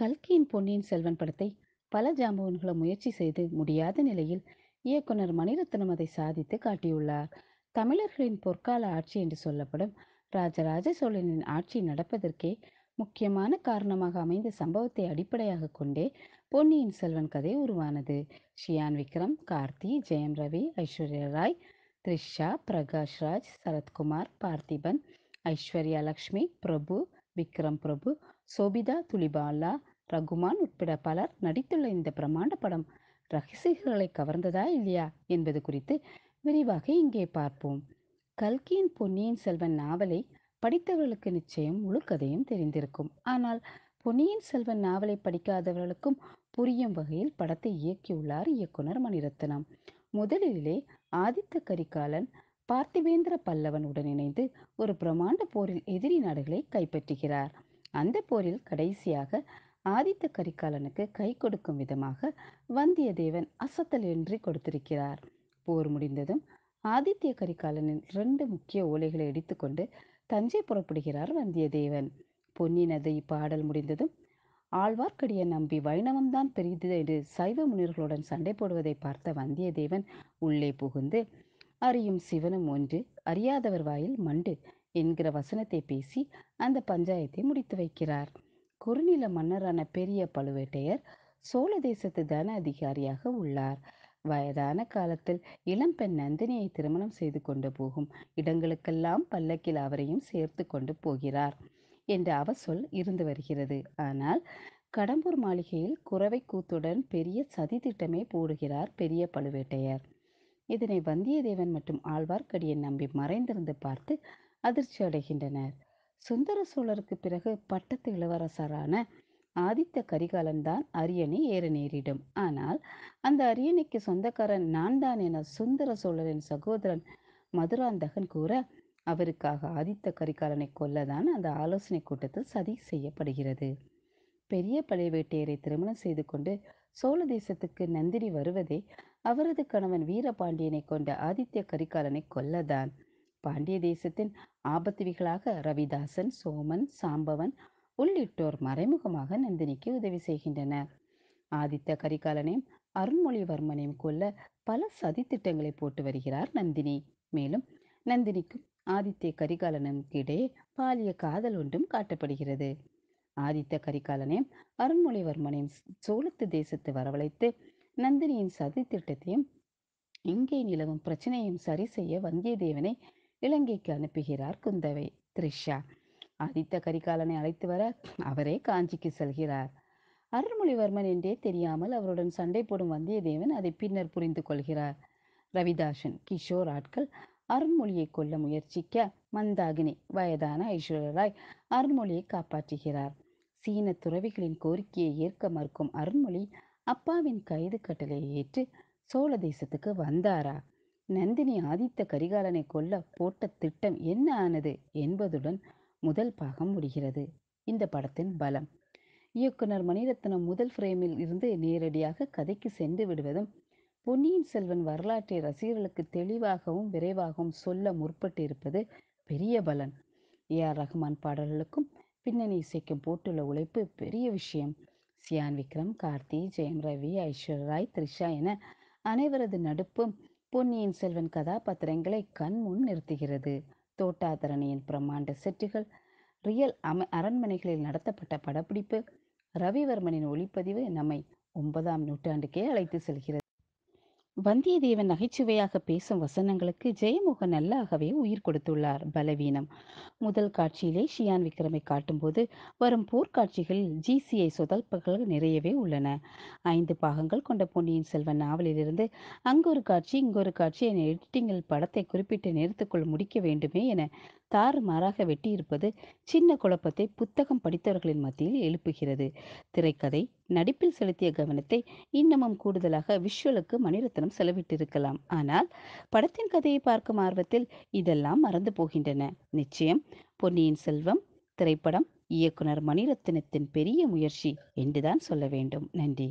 கல்கியின் பொன்னியின் செல்வன் படத்தை பல ஜாம்பவன்களும் முயற்சி செய்து முடியாத நிலையில் இயக்குனர் மணிரத்னம் அதை சாதித்து காட்டியுள்ளார் தமிழர்களின் பொற்கால ஆட்சி என்று சொல்லப்படும் ராஜராஜ சோழனின் ஆட்சி நடப்பதற்கே முக்கியமான காரணமாக அமைந்த சம்பவத்தை அடிப்படையாக கொண்டே பொன்னியின் செல்வன் கதை உருவானது ஷியான் விக்ரம் கார்த்தி ஜெயம் ரவி ஐஸ்வர்யா ராய் த்ரிஷா பிரகாஷ் ராஜ் சரத்குமார் பார்த்திபன் ஐஸ்வர்யா லக்ஷ்மி பிரபு விக்ரம் பிரபு சோபிதா துளிபாலா ரகுமான் உட்பட பலர் நடித்துள்ள இந்த பிரமாண்ட படம் ரகசியர்களை கவர்ந்ததா இல்லையா என்பது குறித்து விரிவாக இங்கே பார்ப்போம் கல்கியின் பொன்னியின் செல்வன் நாவலை படித்தவர்களுக்கு நிச்சயம் முழு கதையும் தெரிந்திருக்கும் ஆனால் பொன்னியின் செல்வன் நாவலை படிக்காதவர்களுக்கும் புரியும் வகையில் படத்தை இயக்கியுள்ளார் இயக்குனர் மணிரத்னம் முதலிலே ஆதித்த கரிகாலன் பார்த்திவேந்திர பல்லவனுடன் இணைந்து ஒரு பிரமாண்ட போரில் எதிரி நாடுகளை கைப்பற்றுகிறார் அந்த போரில் கடைசியாக ஆதித்த கரிகாலனுக்கு கை கொடுக்கும் விதமாக வந்தியத்தேவன் அசத்தல் என்று கொடுத்திருக்கிறார் போர் முடிந்ததும் ஆதித்ய கரிகாலனின் இரண்டு முக்கிய ஓலைகளை எடுத்துக்கொண்டு தஞ்சை புறப்படுகிறார் வந்தியத்தேவன் பொன்னி நதி பாடல் முடிந்ததும் ஆழ்வார்க்கடியை நம்பி வைணவம்தான் பெரியது என்று சைவ முனிவர்களுடன் சண்டை போடுவதை பார்த்த வந்தியத்தேவன் உள்ளே புகுந்து அறியும் சிவனும் ஒன்று அறியாதவர் வாயில் மண்டு என்கிற வசனத்தை பேசி அந்த பஞ்சாயத்தை முடித்து வைக்கிறார் குறுநில மன்னரான பெரிய பழுவேட்டையர் சோழ தேசத்து தன அதிகாரியாக உள்ளார் வயதான காலத்தில் இளம்பெண் நந்தினியை திருமணம் செய்து கொண்டு போகும் இடங்களுக்கெல்லாம் பல்லக்கில் அவரையும் சேர்த்து கொண்டு போகிறார் என்ற அவசொல் இருந்து வருகிறது ஆனால் கடம்பூர் மாளிகையில் குறவை கூத்துடன் பெரிய சதி திட்டமே போடுகிறார் பெரிய பழுவேட்டையர் இதனை வந்தியத்தேவன் மற்றும் ஆழ்வார்க்கடியை நம்பி மறைந்திருந்து பார்த்து அதிர்ச்சி அடைகின்றனர் சுந்தர சோழருக்கு பிறகு பட்டத்து இளவரசரான ஆதித்த கரிகாலன் தான் அரியணை ஏற நேரிடும் ஆனால் அந்த அரியணைக்கு சொந்தக்காரன் நான் தான் என சுந்தர சோழரின் சகோதரன் மதுராந்தகன் கூற அவருக்காக ஆதித்த கரிகாலனை கொல்லதான் அந்த ஆலோசனை கூட்டத்தில் சதி செய்யப்படுகிறது பெரிய பழைவேட்டையரை திருமணம் செய்து கொண்டு சோழ தேசத்துக்கு நந்தினி வருவதே அவரது கணவன் வீரபாண்டியனை கொண்ட ஆதித்ய கரிகாலனை கொல்லதான் பாண்டிய தேசத்தின் ஆபத்துவிகளாக ரவிதாசன் சோமன் சாம்பவன் உள்ளிட்டோர் மறைமுகமாக நந்தினிக்கு உதவி செய்கின்றனர் ஆதித்த கரிகாலனையும் அருண்மொழிவர்மனையும் கொல்ல பல சதி திட்டங்களை போட்டு வருகிறார் நந்தினி மேலும் நந்தினிக்கும் ஆதித்ய கரிகாலனுக்கு இடையே பாலிய காதல் ஒன்றும் காட்டப்படுகிறது ஆதித்த கரிகாலனையும் அருண்மொழிவர்மனையும் சோழத்து தேசத்து வரவழைத்து நந்தினியின் சதி திட்டத்தையும் இங்கே நிலவும் பிரச்சனையும் சரி செய்ய வந்தியத்தேவனை இலங்கைக்கு அனுப்புகிறார் குந்தவை த்ரிஷா ஆதித்த கரிகாலனை அழைத்து வர அவரே காஞ்சிக்கு செல்கிறார் அருள்மொழிவர்மன் என்றே தெரியாமல் அவருடன் சண்டை போடும் வந்தியத்தேவன் அதை பின்னர் புரிந்து கொள்கிறார் ரவிதாசன் கிஷோர் ஆட்கள் அருண்மொழியை கொல்ல முயற்சிக்க மந்தாகினி வயதான ஐஸ்வர்யராய் அருண்மொழியை காப்பாற்றுகிறார் சீன துறவிகளின் கோரிக்கையை ஏற்க மறுக்கும் அருண்மொழி அப்பாவின் கைது கட்டளை ஏற்று சோழ தேசத்துக்கு வந்தாரா நந்தினி ஆதித்த கரிகாலனை கொல்ல போட்ட திட்டம் என்ன ஆனது என்பதுடன் முதல் பாகம் முடிகிறது இந்த படத்தின் பலம் இயக்குனர் மணிரத்னம் முதல் ஃப்ரேமில் இருந்து நேரடியாக கதைக்கு சென்று விடுவதும் பொன்னியின் செல்வன் வரலாற்றை ரசிகர்களுக்கு தெளிவாகவும் விரைவாகவும் சொல்ல முற்பட்டு இருப்பது பெரிய பலன் ஏ ஆர் ரஹ்மான் பாடல்களுக்கும் பின்னணி இசைக்கும் போட்டுள்ள உழைப்பு பெரிய விஷயம் சியான் விக்ரம் கார்த்தி ஜெயம் ரவி ஐஸ்வர்ராய் த்ரிஷா என அனைவரது நடுப்பும் பொன்னியின் செல்வன் கதாபாத்திரங்களை கண் முன் நிறுத்துகிறது தோட்டாதரணியின் பிரம்மாண்ட செட்டுகள் ரியல் அம அரண்மனைகளில் நடத்தப்பட்ட படப்பிடிப்பு ரவிவர்மனின் ஒளிப்பதிவு நம்மை ஒன்பதாம் நூற்றாண்டுக்கே அழைத்து செல்கிறது வந்தியத்தேவன் நகைச்சுவையாக பேசும் வசனங்களுக்கு ஜெயமோகன் நல்லாகவே உயிர் கொடுத்துள்ளார் பலவீனம் முதல் காட்சியிலே ஷியான் விக்ரமை காட்டும்போது வரும் போர்க்காட்சிகளில் ஜிசிஐ சொதப்பல்கள் நிறையவே உள்ளன ஐந்து பாகங்கள் கொண்ட பொன்னியின் செல்வன் நாவலிலிருந்து அங்கொரு காட்சி இங்கொரு காட்சி என எடிட்டிங்கில் படத்தை குறிப்பிட்டு நேரத்துக்குள் முடிக்க வேண்டுமே என தாறுமாறாக வெட்டியிருப்பது சின்ன குழப்பத்தை புத்தகம் படித்தவர்களின் மத்தியில் எழுப்புகிறது திரைக்கதை நடிப்பில் செலுத்திய கவனத்தை இன்னமும் கூடுதலாக விஷுவலுக்கு மணிரத்னம் செலவிட்டிருக்கலாம் ஆனால் படத்தின் கதையை பார்க்கும் ஆர்வத்தில் இதெல்லாம் மறந்து போகின்றன நிச்சயம் பொன்னியின் செல்வம் திரைப்படம் இயக்குனர் மணிரத்னத்தின் பெரிய முயற்சி என்றுதான் சொல்ல வேண்டும் நன்றி